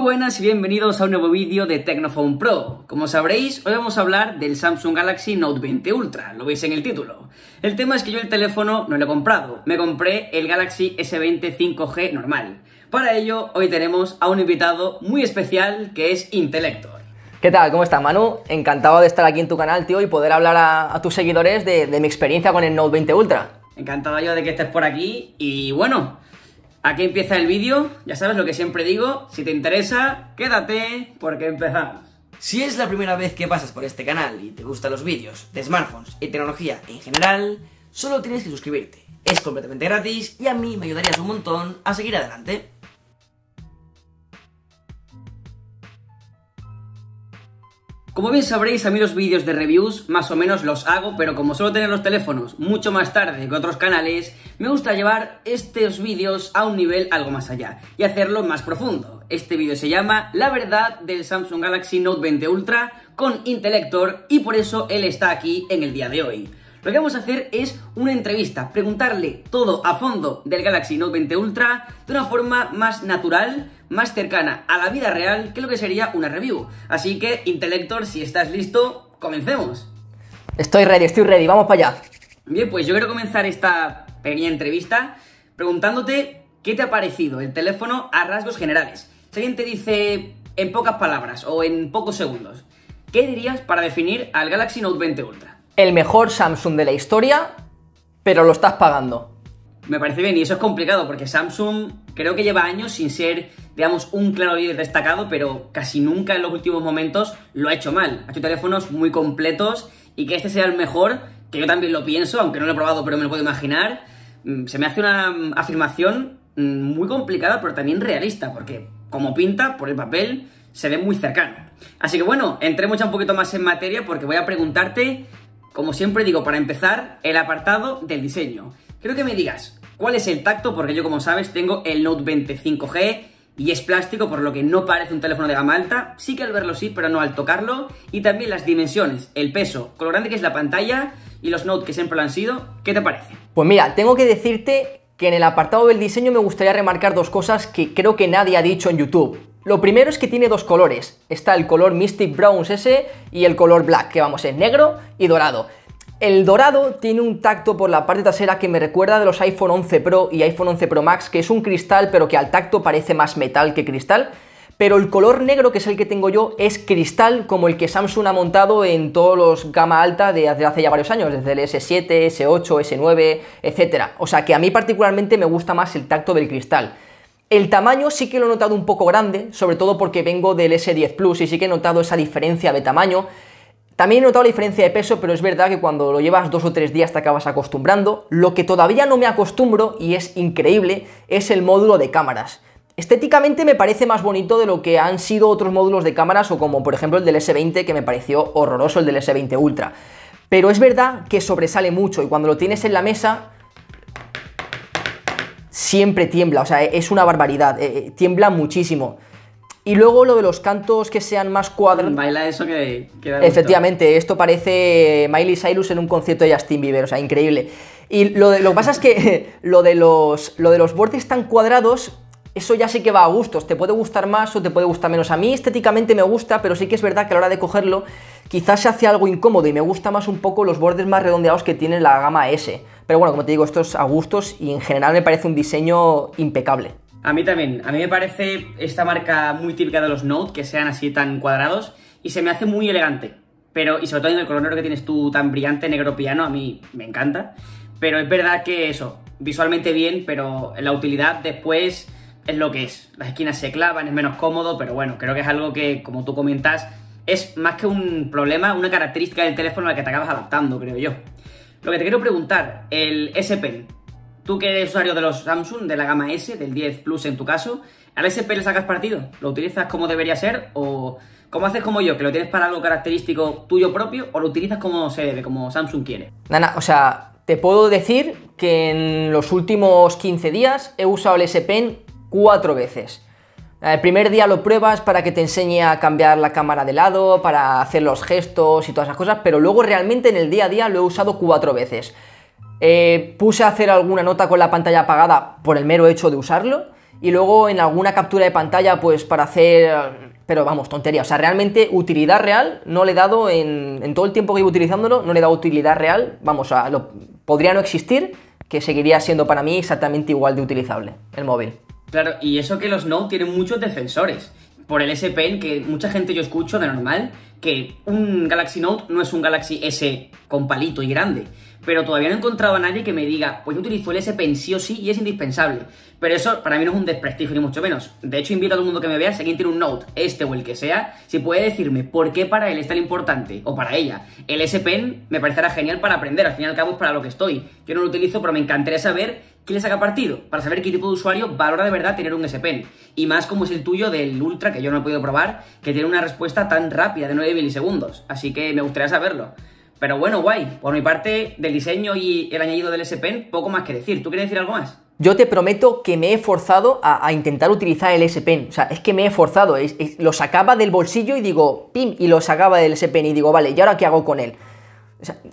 Muy buenas y bienvenidos a un nuevo vídeo de Tecnophone Pro. Como sabréis, hoy vamos a hablar del Samsung Galaxy Note 20 Ultra, lo veis en el título. El tema es que yo el teléfono no lo he comprado, me compré el Galaxy S20 5G normal. Para ello, hoy tenemos a un invitado muy especial que es Intelector. ¿Qué tal? ¿Cómo estás, Manu? Encantado de estar aquí en tu canal, tío, y poder hablar a, tus seguidores de, de mi experiencia con el Note 20 Ultra. Encantado yo de que estés por aquí y bueno, Aquí empieza el vídeo, ya sabes lo que siempre digo, si te interesa, quédate porque empezamos. Si es la primera vez que pasas por este canal y te gustan los vídeos de smartphones y tecnología en general, solo tienes que suscribirte. Es completamente gratis y a mí me ayudarías un montón a seguir adelante. Como bien sabréis, a mí los vídeos de reviews más o menos los hago, pero como suelo tener los teléfonos mucho más tarde que otros canales, me gusta llevar estos vídeos a un nivel algo más allá y hacerlo más profundo. Este vídeo se llama La verdad del Samsung Galaxy Note 20 Ultra con Intellector y por eso él está aquí en el día de hoy. Lo que vamos a hacer es una entrevista, preguntarle todo a fondo del Galaxy Note 20 Ultra de una forma más natural, más cercana a la vida real que lo que sería una review. Así que, Intelector, si estás listo, comencemos. Estoy ready, estoy ready, vamos para allá. Bien, pues yo quiero comenzar esta pequeña entrevista preguntándote qué te ha parecido el teléfono a rasgos generales. Si alguien te dice en pocas palabras o en pocos segundos, ¿qué dirías para definir al Galaxy Note 20 Ultra? el mejor Samsung de la historia, pero lo estás pagando. Me parece bien, y eso es complicado, porque Samsung creo que lleva años sin ser, digamos, un claro líder destacado, pero casi nunca en los últimos momentos lo ha hecho mal. Ha hecho teléfonos muy completos y que este sea el mejor, que yo también lo pienso, aunque no lo he probado, pero me lo puedo imaginar. Mm, se me hace una mm, afirmación mm, muy complicada, pero también realista, porque como pinta, por el papel, se ve muy cercano. Así que bueno, entremos ya un poquito más en materia porque voy a preguntarte como siempre digo, para empezar, el apartado del diseño. Quiero que me digas cuál es el tacto, porque yo como sabes tengo el Note 25G y es plástico, por lo que no parece un teléfono de gama alta. Sí que al verlo sí, pero no al tocarlo. Y también las dimensiones, el peso, con grande que es la pantalla y los Note que siempre lo han sido. ¿Qué te parece? Pues mira, tengo que decirte que en el apartado del diseño me gustaría remarcar dos cosas que creo que nadie ha dicho en YouTube. Lo primero es que tiene dos colores. Está el color Mystic Browns ese y el color Black, que vamos, en negro y dorado. El dorado tiene un tacto por la parte trasera que me recuerda de los iPhone 11 Pro y iPhone 11 Pro Max, que es un cristal pero que al tacto parece más metal que cristal pero el color negro, que es el que tengo yo, es cristal como el que Samsung ha montado en todos los gama alta de hace ya varios años, desde el S7, S8, S9, etcétera. O sea que a mí particularmente me gusta más el tacto del cristal. El tamaño sí que lo he notado un poco grande, sobre todo porque vengo del S10 Plus y sí que he notado esa diferencia de tamaño. También he notado la diferencia de peso, pero es verdad que cuando lo llevas dos o tres días te acabas acostumbrando. Lo que todavía no me acostumbro, y es increíble, es el módulo de cámaras. Estéticamente me parece más bonito de lo que han sido otros módulos de cámaras o como por ejemplo el del S20 que me pareció horroroso el del S20 Ultra. Pero es verdad que sobresale mucho y cuando lo tienes en la mesa siempre tiembla, o sea, es una barbaridad, eh, eh, tiembla muchísimo. Y luego lo de los cantos que sean más cuadrados. Baila eso que Efectivamente, esto parece Miley Cyrus en un concierto de Justin Bieber, o sea, increíble. Y lo, lo que pasa es que lo de, los, lo de los bordes tan cuadrados eso ya sé que va a gustos, te puede gustar más o te puede gustar menos. A mí estéticamente me gusta, pero sí que es verdad que a la hora de cogerlo quizás se hace algo incómodo y me gusta más un poco los bordes más redondeados que tiene la gama S. Pero bueno, como te digo, esto es a gustos y en general me parece un diseño impecable. A mí también, a mí me parece esta marca muy típica de los Note, que sean así tan cuadrados y se me hace muy elegante. Pero, y sobre todo en el color negro que tienes tú tan brillante, negro piano, a mí me encanta. Pero es verdad que eso, visualmente bien, pero la utilidad después es lo que es. Las esquinas se clavan, es menos cómodo, pero bueno, creo que es algo que, como tú comentas, es más que un problema, una característica del teléfono a la que te acabas adaptando, creo yo. Lo que te quiero preguntar, el S Pen. Tú que eres usuario de los Samsung, de la gama S, del 10 Plus en tu caso, ¿al S Pen le sacas partido? ¿Lo utilizas como debería ser? ¿O cómo haces como yo, que lo tienes para algo característico tuyo propio? ¿O lo utilizas como se debe, como Samsung quiere? Nana, o sea, te puedo decir que en los últimos 15 días he usado el S Pen cuatro veces. El primer día lo pruebas para que te enseñe a cambiar la cámara de lado, para hacer los gestos y todas esas cosas, pero luego realmente en el día a día lo he usado cuatro veces. Eh, puse a hacer alguna nota con la pantalla apagada por el mero hecho de usarlo, y luego en alguna captura de pantalla, pues para hacer. Pero vamos, tontería. O sea, realmente utilidad real no le he dado en, todo el tiempo que iba utilizándolo, no le he dado utilidad real. Vamos, a, lo, podría no existir, que seguiría siendo para mí exactamente igual de utilizable el móvil. Claro, y eso que los Note tienen muchos defensores. Por el S Pen, que mucha gente yo escucho de normal, que un Galaxy Note no es un Galaxy S con palito y grande. Pero todavía no he encontrado a nadie que me diga, pues yo utilizo el S Pen sí o sí y es indispensable. Pero eso para mí no es un desprestigio ni mucho menos. De hecho, invito a todo el mundo que me vea, si alguien tiene un Note, este o el que sea, si puede decirme por qué para él es tan importante, o para ella. El S Pen me parecerá genial para aprender, al fin y al cabo es para lo que estoy. Yo no lo utilizo, pero me encantaría saber les haga partido para saber qué tipo de usuario valora de verdad tener un S-Pen. Y más como es el tuyo del Ultra, que yo no he podido probar, que tiene una respuesta tan rápida de 9 milisegundos. Así que me gustaría saberlo. Pero bueno, guay. Por mi parte, del diseño y el añadido del S-Pen, poco más que decir. ¿Tú quieres decir algo más? Yo te prometo que me he forzado a, intentar utilizar el S-Pen. O sea, es que me he forzado. lo sacaba del bolsillo y digo, pim, y lo sacaba del S-Pen y digo, vale, ¿y ahora qué hago con él?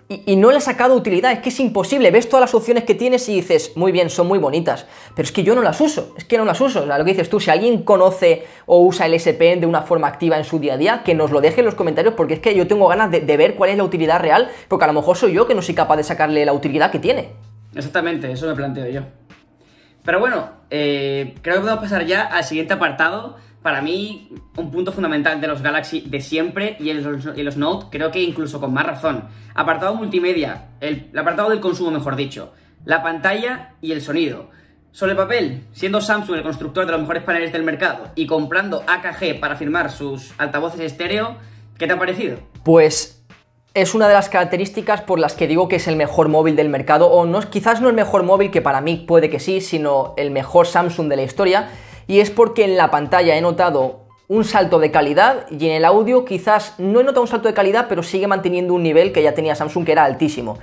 y, no le ha sacado utilidad, es que es imposible. Ves todas las opciones que tienes y dices, muy bien, son muy bonitas, pero es que yo no las uso, es que no las uso. lo que dices tú, si alguien conoce o usa el SPN de una forma activa en su día a día, que nos lo deje en los comentarios, porque es que yo tengo ganas de, ver cuál es la utilidad real, porque a lo mejor soy yo que no soy capaz de sacarle la utilidad que tiene. Exactamente, eso me planteo yo. Pero bueno, eh, creo que podemos pasar ya al siguiente apartado para mí un punto fundamental de los Galaxy de siempre y los, Note creo que incluso con más razón. Apartado multimedia, el, apartado del consumo mejor dicho, la pantalla y el sonido. Sobre el papel, siendo Samsung el constructor de los mejores paneles del mercado y comprando AKG para firmar sus altavoces estéreo, ¿qué te ha parecido? Pues es una de las características por las que digo que es el mejor móvil del mercado, o no, quizás no el mejor móvil que para mí puede que sí, sino el mejor Samsung de la historia y es porque en la pantalla he notado un salto de calidad y en el audio quizás no he notado un salto de calidad, pero sigue manteniendo un nivel que ya tenía Samsung que era altísimo.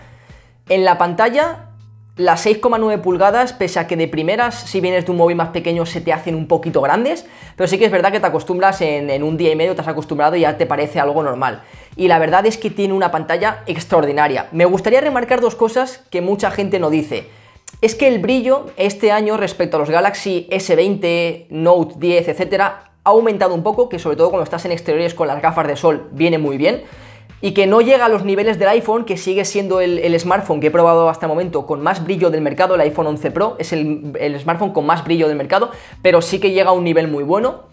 En la pantalla, las 6,9 pulgadas, pese a que de primeras, si vienes de un móvil más pequeño, se te hacen un poquito grandes, pero sí que es verdad que te acostumbras en, un día y medio, te has acostumbrado y ya te parece algo normal. Y la verdad es que tiene una pantalla extraordinaria. Me gustaría remarcar dos cosas que mucha gente no dice es que el brillo este año respecto a los Galaxy S20, Note 10, etcétera, ha aumentado un poco, que sobre todo cuando estás en exteriores con las gafas de sol viene muy bien, y que no llega a los niveles del iPhone, que sigue siendo el, smartphone que he probado hasta el momento con más brillo del mercado, el iPhone 11 Pro es el, el smartphone con más brillo del mercado, pero sí que llega a un nivel muy bueno.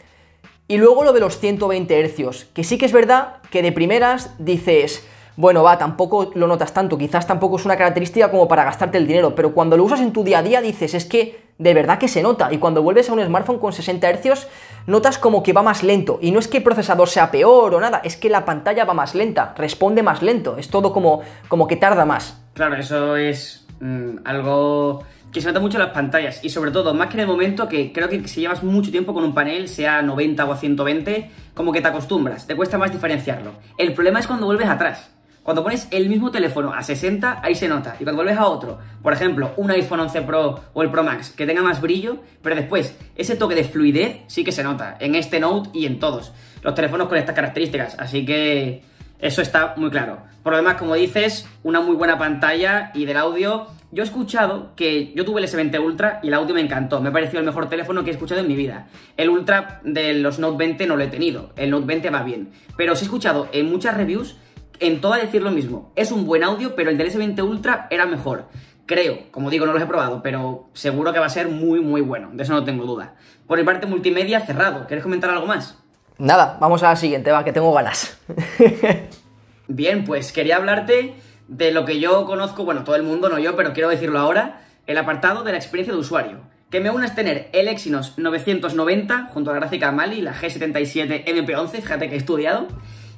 Y luego lo de los 120 Hz, que sí que es verdad que de primeras dices bueno, va, tampoco lo notas tanto, quizás tampoco es una característica como para gastarte el dinero, pero cuando lo usas en tu día a día dices, es que de verdad que se nota. Y cuando vuelves a un smartphone con 60 Hz, notas como que va más lento. Y no es que el procesador sea peor o nada, es que la pantalla va más lenta, responde más lento, es todo como, que tarda más. Claro, eso es mm, algo que se nota mucho en las pantallas y sobre todo, más que en el momento que creo que si llevas mucho tiempo con un panel, sea 90 o 120, como que te acostumbras, te cuesta más diferenciarlo. El problema es cuando vuelves atrás cuando pones el mismo teléfono a 60, ahí se nota. Y cuando vuelves a otro, por ejemplo, un iPhone 11 Pro o el Pro Max, que tenga más brillo, pero después ese toque de fluidez sí que se nota en este Note y en todos los teléfonos con estas características. Así que eso está muy claro. Por lo demás, como dices, una muy buena pantalla y del audio. Yo he escuchado que yo tuve el S20 Ultra y el audio me encantó. Me pareció el mejor teléfono que he escuchado en mi vida. El Ultra de los Note 20 no lo he tenido. El Note 20 va bien. Pero sí he escuchado en muchas reviews en a decir lo mismo. Es un buen audio, pero el del S20 Ultra era mejor. Creo, como digo, no los he probado, pero seguro que va a ser muy, muy bueno. De eso no tengo duda. Por mi parte, multimedia cerrado. ¿Quieres comentar algo más? Nada, vamos a la siguiente, va, que tengo ganas. Bien, pues quería hablarte de lo que yo conozco, bueno, todo el mundo, no yo, pero quiero decirlo ahora, el apartado de la experiencia de usuario. Que me es tener el Exynos 990 junto a la gráfica Mali, la G77 MP11, fíjate que he estudiado,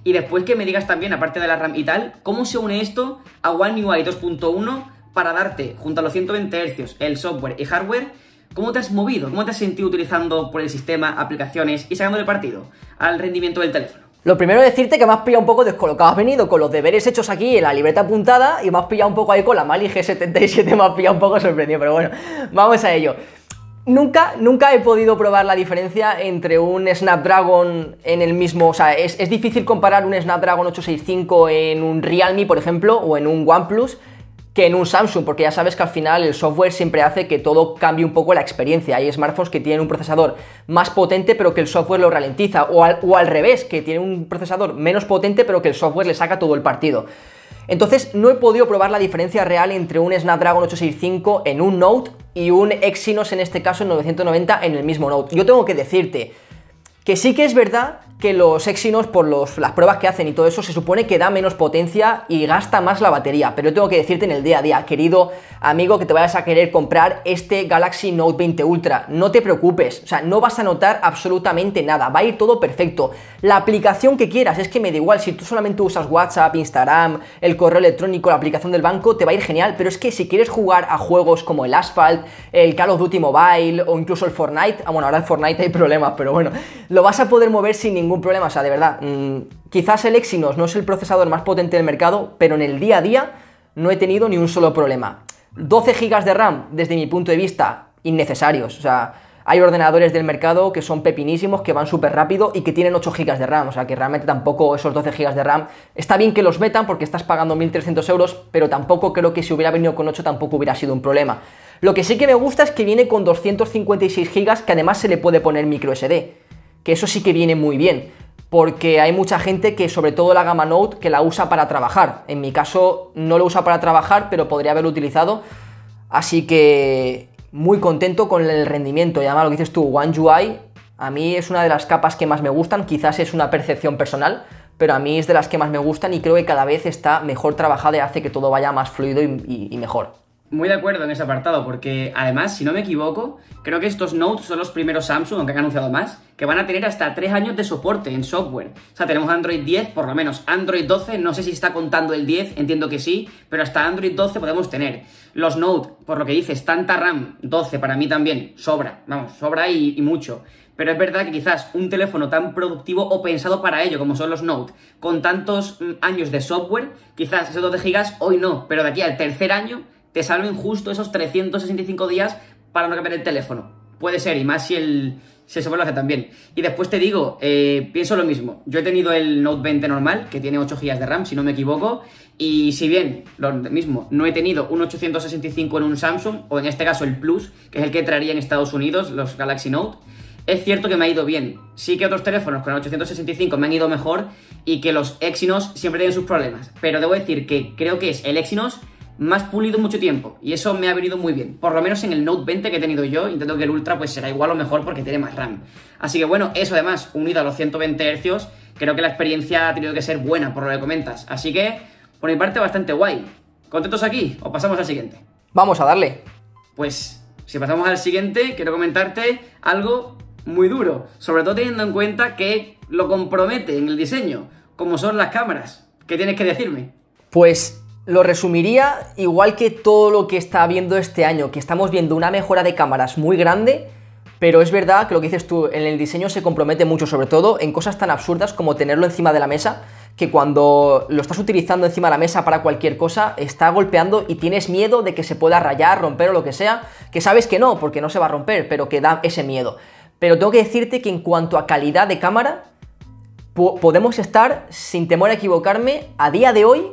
y después que me digas también, aparte de la RAM y tal, cómo se une esto a One UI 2.1 para darte, junto a los 120 Hz, el software y hardware, cómo te has movido, cómo te has sentido utilizando por el sistema, aplicaciones y sacándole partido al rendimiento del teléfono. Lo primero es decirte que me has pillado un poco descolocado. Has venido con los deberes hechos aquí en la libreta apuntada y me has pillado un poco ahí con la Mali G77, me has pillado un poco sorprendido, pero bueno, vamos a ello. Nunca, nunca he podido probar la diferencia entre un Snapdragon en el mismo, o sea, es, difícil comparar un Snapdragon 865 en un Realme, por ejemplo, o en un OnePlus que en un Samsung, porque ya sabes que al final el software siempre hace que todo cambie un poco la experiencia. Hay smartphones que tienen un procesador más potente pero que el software lo ralentiza, o al, o al revés, que tienen un procesador menos potente pero que el software le saca todo el partido. Entonces no he podido probar la diferencia real entre un Snapdragon 865 en un Note y un Exynos en este caso en 990 en el mismo Note. Yo tengo que decirte que sí que es verdad que los Exynos, por las pruebas que hacen y todo eso, se supone que da menos potencia y gasta más la batería. Pero yo tengo que decirte en el día a día, querido amigo, que te vayas a querer comprar este Galaxy Note 20 Ultra. No te preocupes, o sea, no vas a notar absolutamente nada, va a ir todo perfecto. La aplicación que quieras, es que me da igual, si tú solamente usas WhatsApp, Instagram, el correo electrónico, la aplicación del banco, te va a ir genial, pero es que si quieres jugar a juegos como el Asphalt, el Call of Duty Mobile o incluso el Fortnite, ah, bueno, ahora el Fortnite hay problemas, pero bueno, lo vas a poder mover sin ningún un problema, o sea, de verdad, mm, quizás el Exynos no es el procesador más potente del mercado, pero en el día a día no he tenido ni un solo problema. 12 GB de RAM, desde mi punto de vista, innecesarios, o sea, hay ordenadores del mercado que son pepinísimos, que van súper rápido y que tienen 8 GB de RAM. O sea que realmente tampoco esos 12 GB de RAM. Está bien que los metan porque estás pagando 1.300 euros, pero tampoco creo que si hubiera venido con 8 tampoco hubiera sido un problema. Lo que sí que me gusta es que viene con 256 GB que además se le puede poner micro SD que eso sí que viene muy bien, porque hay mucha gente que, sobre todo la gama Note, que la usa para trabajar. En mi caso no lo usa para trabajar, pero podría haberlo utilizado, así que muy contento con el rendimiento. Y además lo que dices tú, One UI, a mí es una de las capas que más me gustan, quizás es una percepción personal, pero a mí es de las que más me gustan y creo que cada vez está mejor trabajada y hace que todo vaya más fluido y mejor muy de acuerdo en ese apartado, porque además, si no me equivoco, creo que estos Note son los primeros Samsung, aunque han anunciado más, que van a tener hasta 3 años de soporte en software. O sea, tenemos Android 10, por lo menos Android 12, no sé si está contando el 10, entiendo que sí, pero hasta Android 12 podemos tener. Los Note, por lo que dices, tanta RAM, 12 para mí también, sobra, vamos, sobra y, mucho. Pero es verdad que quizás un teléfono tan productivo o pensado para ello como son los Note, con tantos mm, años de software, quizás esos 12 gigas hoy no, pero de aquí al tercer año te salven justo esos 365 días para no cambiar el teléfono. Puede ser, y más si el se a también. Y después te digo, eh, pienso lo mismo. Yo he tenido el Note 20 normal, que tiene 8 GB de RAM, si no me equivoco, y si bien lo mismo, no he tenido un 865 en un Samsung, o en este caso el Plus, que es el que traería en Estados Unidos los Galaxy Note, es cierto que me ha ido bien. Sí que otros teléfonos con el 865 me han ido mejor y que los Exynos siempre tienen sus problemas. Pero debo decir que creo que es el Exynos más pulido mucho tiempo y eso me ha venido muy bien. Por lo menos en el Note 20 que he tenido yo, intento que el Ultra pues será igual o mejor porque tiene más RAM. Así que bueno, eso además, unido a los 120 Hz, creo que la experiencia ha tenido que ser buena por lo que comentas. Así que, por mi parte, bastante guay. ¿Contentos aquí o pasamos al siguiente? Vamos a darle. Pues, si pasamos al siguiente, quiero comentarte algo muy duro, sobre todo teniendo en cuenta que lo compromete en el diseño, como son las cámaras. ¿Qué tienes que decirme? Pues lo resumiría igual que todo lo que está viendo este año, que estamos viendo una mejora de cámaras muy grande, pero es verdad que lo que dices tú, en el diseño se compromete mucho, sobre todo en cosas tan absurdas como tenerlo encima de la mesa, que cuando lo estás utilizando encima de la mesa para cualquier cosa, está golpeando y tienes miedo de que se pueda rayar, romper o lo que sea, que sabes que no, porque no se va a romper, pero que da ese miedo. Pero tengo que decirte que en cuanto a calidad de cámara, podemos estar, sin temor a equivocarme, a día de hoy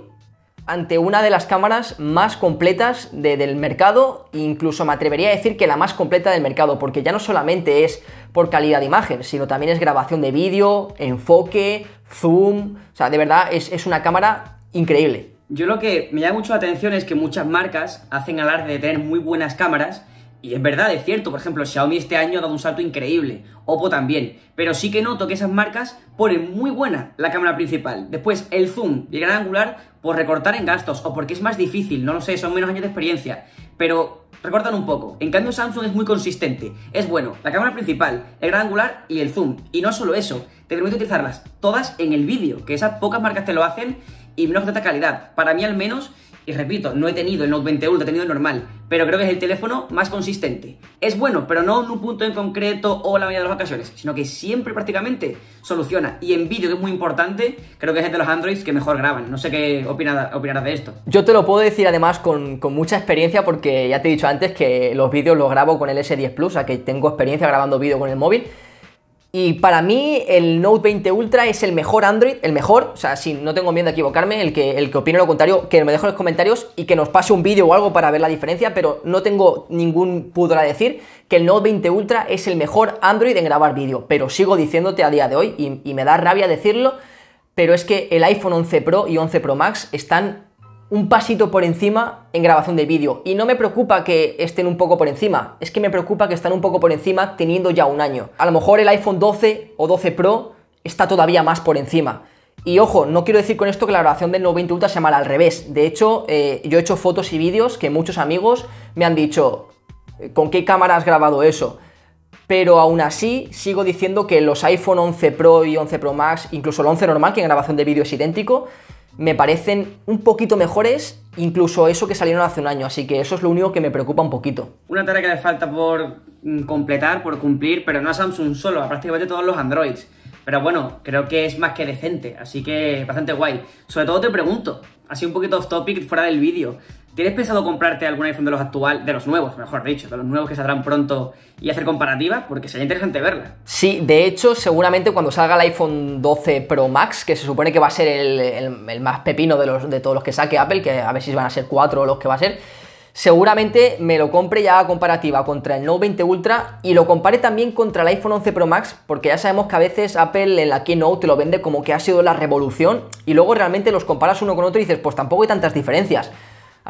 ante una de las cámaras más completas del mercado, incluso me atrevería a decir que la más completa del mercado, porque ya no solamente es por calidad de imagen, sino también es grabación de vídeo, enfoque, zoom, o sea, de verdad es, es una cámara increíble. Yo lo que me llama mucho la atención es que muchas marcas hacen alarde de tener muy buenas cámaras y es verdad, es cierto, por ejemplo, Xiaomi este año ha dado un salto increíble, Oppo también, pero sí que noto que esas marcas ponen muy buena la cámara principal. Después, el zoom y el gran angular por recortar en gastos o porque es más difícil, no lo sé, son menos años de experiencia, pero recortan un poco. En cambio, Samsung es muy consistente, es bueno, la cámara principal, el gran angular y el zoom. Y no solo eso, te permite utilizarlas todas en el vídeo, que esas pocas marcas te lo hacen y menos de esta calidad. Para mí al menos y repito, no he tenido el Note 20 Ultra, he tenido el normal, pero creo que es el teléfono más consistente. Es bueno, pero no en un punto en concreto o la mayoría de las ocasiones, sino que siempre prácticamente soluciona. Y en vídeo, que es muy importante, creo que es de los Androids que mejor graban. No sé qué opinarás de esto. Yo te lo puedo decir además con, mucha experiencia porque ya te he dicho antes que los vídeos los grabo con el S10 Plus, o sea que tengo experiencia grabando vídeo con el móvil. Y para mí el Note 20 Ultra es el mejor Android, el mejor, o sea, si no tengo miedo a equivocarme, el que, el que opine lo contrario, que me deje en los comentarios y que nos pase un vídeo o algo para ver la diferencia, pero no tengo ningún pudor a decir que el Note 20 Ultra es el mejor Android en grabar vídeo, pero sigo diciéndote a día de hoy y, y me da rabia decirlo, pero es que el iPhone 11 Pro y 11 Pro Max están un pasito por encima en grabación de vídeo. Y no me preocupa que estén un poco por encima, es que me preocupa que estén un poco por encima teniendo ya un año. A lo mejor el iPhone 12 o 12 Pro está todavía más por encima. Y ojo, no quiero decir con esto que la grabación del 920 Ultra sea mala, al revés. De hecho, eh, yo he hecho fotos y vídeos que muchos amigos me han dicho, eh, ¿con qué cámara has grabado eso? pero aún así sigo diciendo que los iPhone 11 Pro y 11 Pro Max, incluso el 11 normal, que en grabación de vídeo es idéntico, me parecen un poquito mejores, incluso eso que salieron hace un año, así que eso es lo único que me preocupa un poquito. Una tarea que le falta por mm, completar, por cumplir, pero no a Samsung solo, a prácticamente todos los Androids. Pero bueno, creo que es más que decente, así que bastante guay. Sobre todo te pregunto, así un poquito off topic fuera del vídeo, ¿Tienes pensado comprarte algún iPhone de los actuales, de los nuevos, mejor dicho, de los nuevos que saldrán pronto y hacer comparativa? Porque sería interesante verla. Sí, de hecho, seguramente cuando salga el iPhone 12 Pro Max, que se supone que va a ser el, más pepino de, los, de todos los que saque Apple, que a ver si van a ser cuatro los que va a ser, seguramente me lo compre ya a comparativa contra el Note 20 Ultra y lo compare también contra el iPhone 11 Pro Max, porque ya sabemos que a veces Apple en la Keynote te lo vende como que ha sido la revolución y luego realmente los comparas uno con otro y dices, pues tampoco hay tantas diferencias.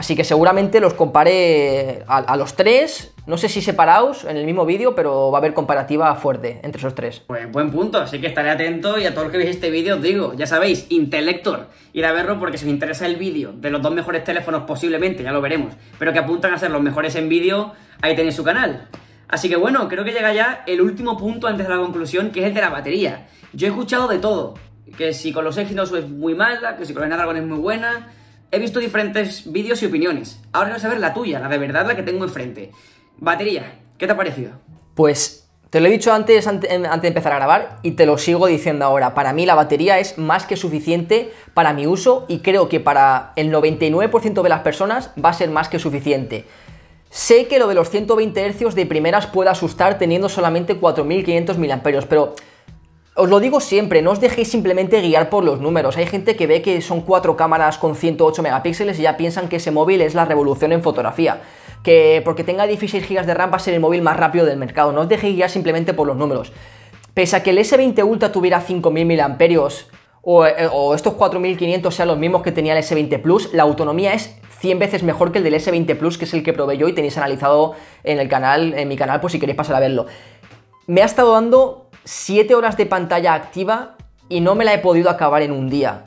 Así que seguramente los comparé a, los tres, no sé si separados en el mismo vídeo, pero va a haber comparativa fuerte entre esos tres. Pues buen punto, así que estaré atento y a todos los que veis este vídeo os digo, ya sabéis, Intelector, ir a verlo porque si os interesa el vídeo de los dos mejores teléfonos posiblemente, ya lo veremos, pero que apuntan a ser los mejores en vídeo, ahí tenéis su canal. Así que bueno, creo que llega ya el último punto antes de la conclusión, que es el de la batería. Yo he escuchado de todo, que si con los Exynos es muy mala, que si con el Snapdragon es muy buena, He visto diferentes vídeos y opiniones. Ahora quiero saber la tuya, la de verdad, la que tengo enfrente. Batería, ¿qué te ha parecido? Pues te lo he dicho antes, em, antes, de empezar a grabar y te lo sigo diciendo ahora. Para mí la batería es más que suficiente para mi uso y creo que para el 99% de las personas va a ser más que suficiente. Sé que lo de los 120 Hz de primeras puede asustar teniendo solamente 4500 mAh, pero os lo digo siempre, no os dejéis simplemente guiar por los números. Hay gente que ve que son cuatro cámaras con 108 megapíxeles y ya piensan que ese móvil es la revolución en fotografía. Que porque tenga 16 GB de RAM va ser el móvil más rápido del mercado. No os dejéis guiar simplemente por los números. Pese a que el S20 Ultra tuviera 5000 mAh o, eh, o estos 4500 sean los mismos que tenía el S20 Plus, la autonomía es 100 veces mejor que el del S20 Plus, que es el que probé yo y tenéis analizado en el canal, en mi canal, pues si queréis pasar a verlo. Me ha estado dando 7 horas de pantalla activa y no me la he podido acabar en un día.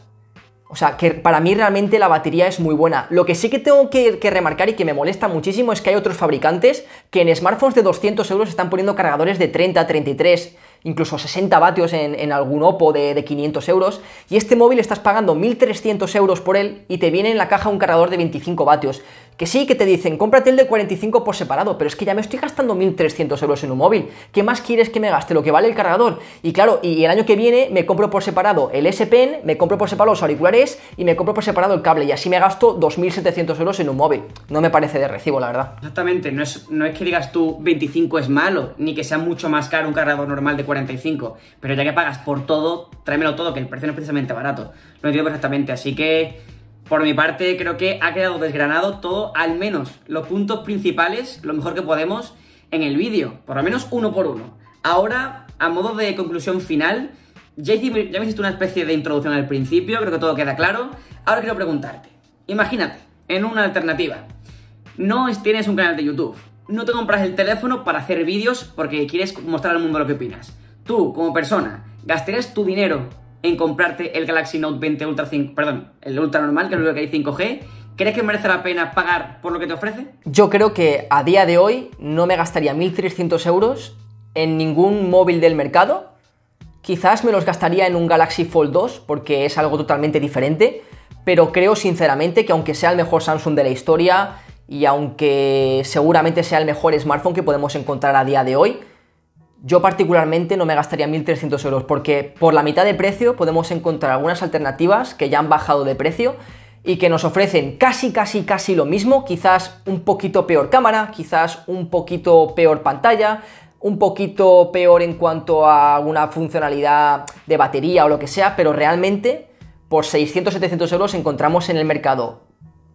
O sea, que para mí realmente la batería es muy buena. Lo que sí que tengo que, remarcar y que me molesta muchísimo es que hay otros fabricantes que en smartphones de 200 euros están poniendo cargadores de 30, 33 incluso 60 vatios en, algún Oppo de, 500 euros, y este móvil estás pagando 1.300 euros por él y te viene en la caja un cargador de 25 vatios. Que sí, que te dicen, cómprate el de 45 por separado, pero es que ya me estoy gastando 1.300 euros en un móvil. ¿Qué más quieres que me gaste? Lo que vale el cargador. Y claro, y el año que viene me compro por separado el S Pen, me compro por separado los auriculares y me compro por separado el cable. Y así me gasto 2.700 euros en un móvil. No me parece de recibo, la verdad. Exactamente, no es, no es que digas tú 25 es malo, ni que sea mucho más caro un cargador normal de 45 45. Pero ya que pagas por todo, tráemelo todo, que el precio no es precisamente barato. Lo entiendo perfectamente. Así que, por mi parte, creo que ha quedado desgranado todo, al menos los puntos principales, lo mejor que podemos, en el vídeo. Por lo menos uno por uno. Ahora, a modo de conclusión final, ya, ya me hiciste una especie de introducción al principio, creo que todo queda claro. Ahora quiero preguntarte, imagínate, en una alternativa, no tienes un canal de YouTube, no te compras el teléfono para hacer vídeos porque quieres mostrar al mundo lo que opinas tú como persona gastarías tu dinero en comprarte el Galaxy Note 20 Ultra 5, perdón, el Ultra normal, que es lo que hay 5G, ¿crees que merece la pena pagar por lo que te ofrece? Yo creo que a día de hoy no me gastaría 1.300 euros en ningún móvil del mercado. Quizás me los gastaría en un Galaxy Fold 2 porque es algo totalmente diferente, pero creo sinceramente que aunque sea el mejor Samsung de la historia y aunque seguramente sea el mejor smartphone que podemos encontrar a día de hoy, yo particularmente no me gastaría 1.300 euros porque por la mitad de precio podemos encontrar algunas alternativas que ya han bajado de precio y que nos ofrecen casi, casi, casi lo mismo, quizás un poquito peor cámara, quizás un poquito peor pantalla, un poquito peor en cuanto a alguna funcionalidad de batería o lo que sea, pero realmente por 600-700 euros encontramos en el mercado,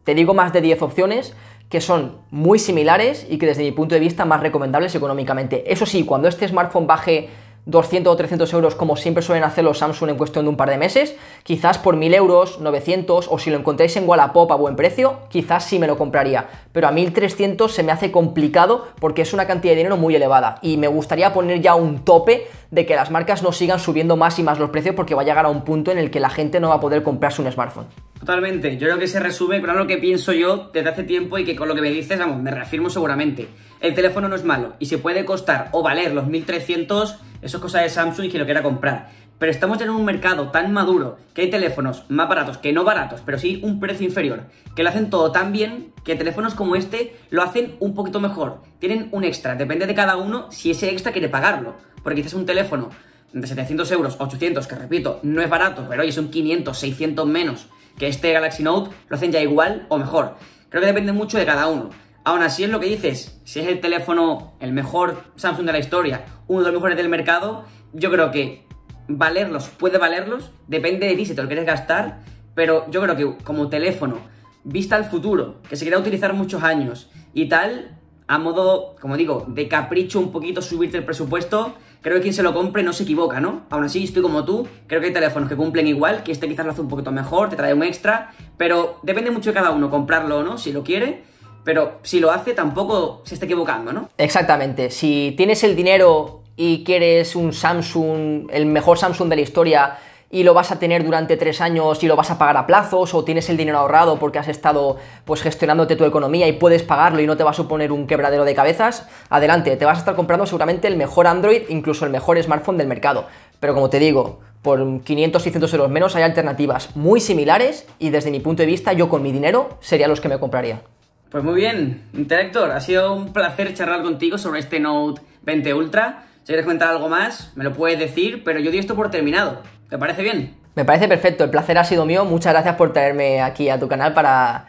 te digo más de 10 opciones, que son muy similares y que desde mi punto de vista más recomendables económicamente. Eso sí, cuando este smartphone baje 200 o 300 euros como siempre suelen hacer los Samsung en cuestión de un par de meses, quizás por 1000 euros, 900 o si lo encontráis en Wallapop a buen precio, quizás sí me lo compraría, pero a 1300 se me hace complicado porque es una cantidad de dinero muy elevada y me gustaría poner ya un tope de que las marcas no sigan subiendo más y más los precios porque va a llegar a un punto en el que la gente no va a poder comprarse un smartphone. Totalmente, yo creo que se resume con lo que pienso yo desde hace tiempo y que con lo que me dices, vamos, me reafirmo seguramente el teléfono no es malo y se puede costar o valer los 1300, eso es cosa de Samsung y quien lo quiera comprar. Pero estamos en un mercado tan maduro que hay teléfonos más baratos, que no baratos, pero sí un precio inferior, que lo hacen todo tan bien que teléfonos como este lo hacen un poquito mejor. Tienen un extra, depende de cada uno si ese extra quiere pagarlo. Porque quizás un teléfono de 700 euros, 800, que repito, no es barato, pero oye, son 500, 600 menos que este Galaxy Note, lo hacen ya igual o mejor. Creo que depende mucho de cada uno. Aún así es lo que dices, si es el teléfono, el mejor Samsung de la historia, uno de los mejores del mercado, yo creo que valerlos, puede valerlos, depende de ti si te lo quieres gastar, pero yo creo que como teléfono, vista al futuro, que se queda utilizar muchos años y tal, a modo, como digo, de capricho un poquito subirte el presupuesto, creo que quien se lo compre no se equivoca, ¿no? Aún así, estoy como tú, creo que hay teléfonos que cumplen igual, que este quizás lo hace un poquito mejor, te trae un extra, pero depende mucho de cada uno comprarlo o no, si lo quiere pero si lo hace, tampoco se está equivocando, ¿no? Exactamente. Si tienes el dinero y quieres un Samsung, el mejor Samsung de la historia, y lo vas a tener durante tres años y lo vas a pagar a plazos o tienes el dinero ahorrado porque has estado pues gestionándote tu economía y puedes pagarlo y no te va a suponer un quebradero de cabezas, adelante, te vas a estar comprando seguramente el mejor Android, incluso el mejor smartphone del mercado. Pero como te digo, por 500, 600 euros menos hay alternativas muy similares y desde mi punto de vista yo con mi dinero sería los que me compraría. Pues muy bien, Interactor, ha sido un placer charlar contigo sobre este Note 20 Ultra. Si quieres comentar algo más, me lo puedes decir, pero yo di esto por terminado. ¿Te parece bien? Me parece perfecto, el placer ha sido mío. Muchas gracias por traerme aquí a tu canal para,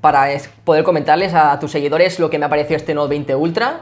para poder comentarles a tus seguidores lo que me ha parecido este Note 20 Ultra.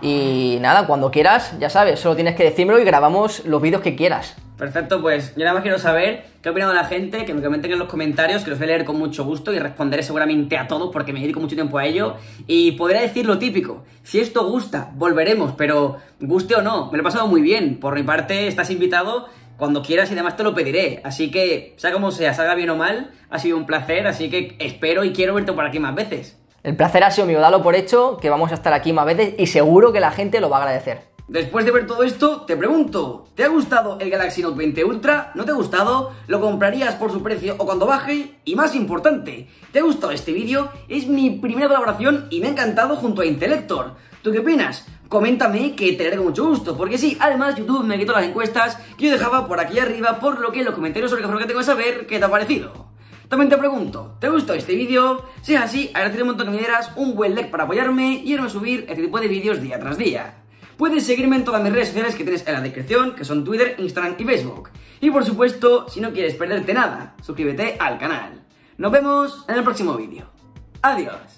Y nada, cuando quieras, ya sabes, solo tienes que decírmelo y grabamos los vídeos que quieras. Perfecto, pues yo nada más quiero saber qué ha opinado la gente, que me comenten en los comentarios, que los voy a leer con mucho gusto y responderé seguramente a todos porque me dedico mucho tiempo a ello. Y podría decir lo típico, si esto gusta, volveremos, pero guste o no, me lo he pasado muy bien. Por mi parte, estás invitado cuando quieras y además te lo pediré. Así que, sea como sea, salga bien o mal, ha sido un placer, así que espero y quiero verte por aquí más veces. El placer ha sido mío, dalo por hecho, que vamos a estar aquí más veces y seguro que la gente lo va a agradecer. Después de ver todo esto, te pregunto, ¿te ha gustado el Galaxy Note 20 Ultra? ¿No te ha gustado? ¿Lo comprarías por su precio o cuando baje? Y más importante, ¿te ha gustado este vídeo? Es mi primera colaboración y me ha encantado junto a Intelector. ¿Tú qué opinas? coméntame que te haré con mucho gusto, porque sí, además YouTube me quitó las encuestas que yo dejaba por aquí arriba, por lo que en los comentarios sobre lo que tengo que saber qué te ha parecido. También te pregunto, ¿te gustó este vídeo? Si es así, agradecería un montón que me dieras un buen like para apoyarme y irme a subir este tipo de vídeos día tras día. Puedes seguirme en todas mis redes sociales que tienes en la descripción, que son Twitter, Instagram y Facebook. Y por supuesto, si no quieres perderte nada, suscríbete al canal. Nos vemos en el próximo vídeo. Adiós.